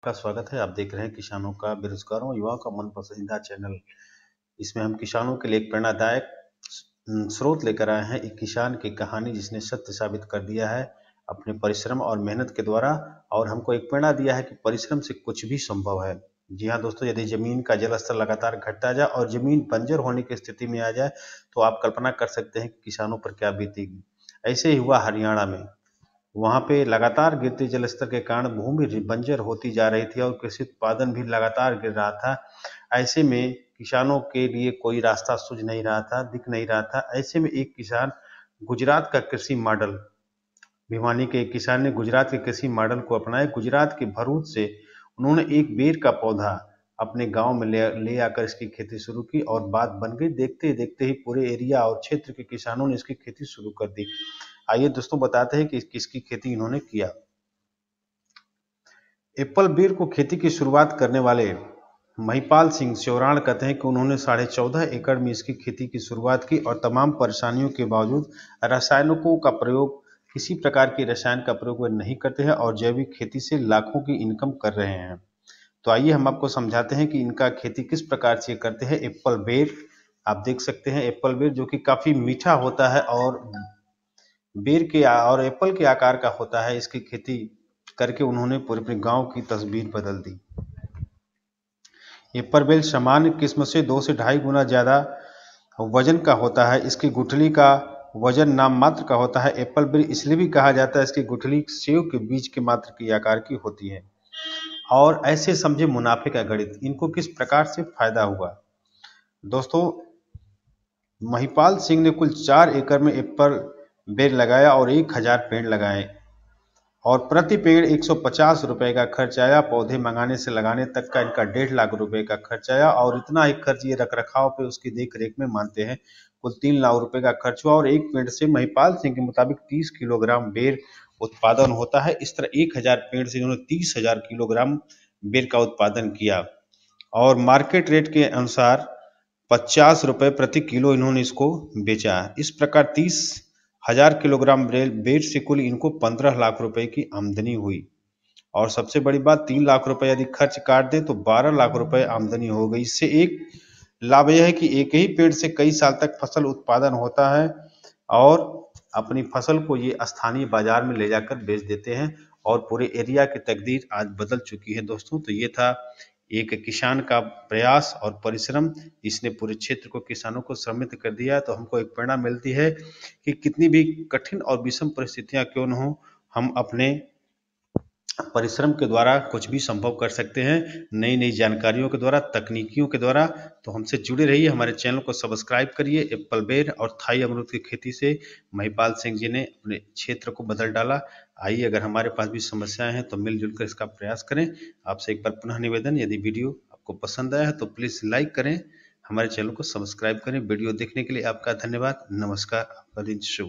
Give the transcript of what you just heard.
आपका स्वागत है आप देख रहे हैं किसानों का बेरोजगारों युवाओं का मन पसंदीदा चैनल इसमें हम किसानों के लिए एक प्रेरणादायक स्रोत लेकर आए हैं एक किसान की कहानी जिसने सत्य साबित कर दिया है अपने परिश्रम और मेहनत के द्वारा और हमको एक प्रेरणा दिया है कि परिश्रम से कुछ भी संभव है जी हाँ दोस्तों यदि जमीन का जल स्तर लगातार घटता जाए और जमीन बंजर होने की स्थिति में आ जाए तो आप कल्पना कर सकते हैं कि किसानों पर क्या बीतेगी ऐसे ही हुआ हरियाणा में वहाँ पे लगातार गिरते जलस्तर के कारण भूमि बंजर होती जा रही थी और कृषि उत्पादन भी लगातार गिर रहा था ऐसे में किसानों के लिए कोई रास्ता सूझ नहीं रहा था दिख नहीं रहा था ऐसे में एक किसान गुजरात का कृषि मॉडल भिवानी के एक किसान ने गुजरात के कृषि मॉडल को अपनाया गुजरात के भरूच से उन्होंने एक बेर का पौधा अपने गांव में ले ले आकर इसकी खेती शुरू की और बात बन गई देखते देखते ही पूरे एरिया और क्षेत्र के किसानों ने इसकी खेती शुरू कर दी आइए दोस्तों बताते हैं कि किसकी खेती इन्होंने किया एप्पल बीर को खेती की शुरुआत करने वाले महिपाल सिंह श्योराण कहते हैं कि उन्होंने साढ़े चौदह एकड़ में इसकी खेती की शुरुआत की और तमाम परेशानियों के बावजूद रसायनों का प्रयोग किसी प्रकार के रसायन का प्रयोग वे नहीं करते हैं और जैविक खेती से लाखों की इनकम कर रहे हैं तो आइए हम आपको समझाते हैं कि इनका खेती किस प्रकार से करते हैं एप्पल बेर आप देख सकते हैं एप्पल बेर जो कि काफ़ी मीठा होता है और बेर के और एप्पल के आकार का होता है इसकी खेती करके उन्होंने पूरे अपने गांव की तस्वीर बदल दी एप्पर बेल सामान्य किस्म से दो से ढाई गुना ज़्यादा वजन का होता है इसकी गुठली का वजन नाम मात्र का होता है एप्पल बेल इसलिए भी कहा जाता है इसकी गुठली सेव के बीज के मात्र की आकार की होती है और ऐसे समझे मुनाफे का गणित इनको किस प्रकार से फायदा हुआ दोस्तों महिपाल सिंह ने कुल चार एकड़ में एप्पल बेर लगाया और एक हजार पेड़ लगाए और प्रति पेड़ एक पचास रुपए का खर्च आया पौधे मंगाने से लगाने तक का इनका डेढ़ लाख रुपए का खर्च आया और इतना ही खर्च ये रख रखाव पे उसकी देख रेख में मानते हैं कुल तीन लाख रुपए का खर्च हुआ और एक पेड़ से महिपाल सिंह के मुताबिक तीस किलोग्राम बेर उत्पादन होता है इस तरह एक हजार पेड़ से इन्होंने तीस हजार किलोग्राम बेर का उत्पादन किया और मार्केट रेट के अनुसार पचास रुपए प्रति किलो इन्होंने इसको बेचा इस प्रकार तीस हजार किलोग्राम बेच से कुल इनको पंद्रह लाख रुपए की आमदनी हुई और सबसे बड़ी बात तीन लाख रुपए यदि खर्च काट दे तो बारह लाख रुपए आमदनी हो गई इससे एक लाभ यह है कि एक ही पेड़ से कई साल तक फसल उत्पादन होता है और अपनी फसल को ये स्थानीय बाजार में ले जाकर बेच देते हैं और पूरे एरिया की तकदीर आज बदल चुकी है दोस्तों तो ये था एक किसान का प्रयास और परिश्रम इसने पूरे क्षेत्र को किसानों को श्रमित कर दिया तो हमको एक प्रेरणा मिलती है कि कितनी भी कठिन और विषम परिस्थितियां क्यों न हो हम अपने परिश्रम के द्वारा कुछ भी संभव कर सकते हैं नई नई जानकारियों के द्वारा तकनीकियों के द्वारा तो हमसे जुड़े रहिए हमारे चैनल को सब्सक्राइब करिए एप्पल बेर और थाई अमरूद की खेती से महिपाल सिंह जी ने अपने क्षेत्र को बदल डाला आइए अगर हमारे पास भी समस्याएं हैं तो मिलजुल कर इसका प्रयास करें आपसे एक बार पुनः निवेदन यदि वीडियो आपको पसंद आया है तो प्लीज़ लाइक करें हमारे चैनल को सब्सक्राइब करें वीडियो देखने के लिए आपका धन्यवाद नमस्कार आपका दिन शुभ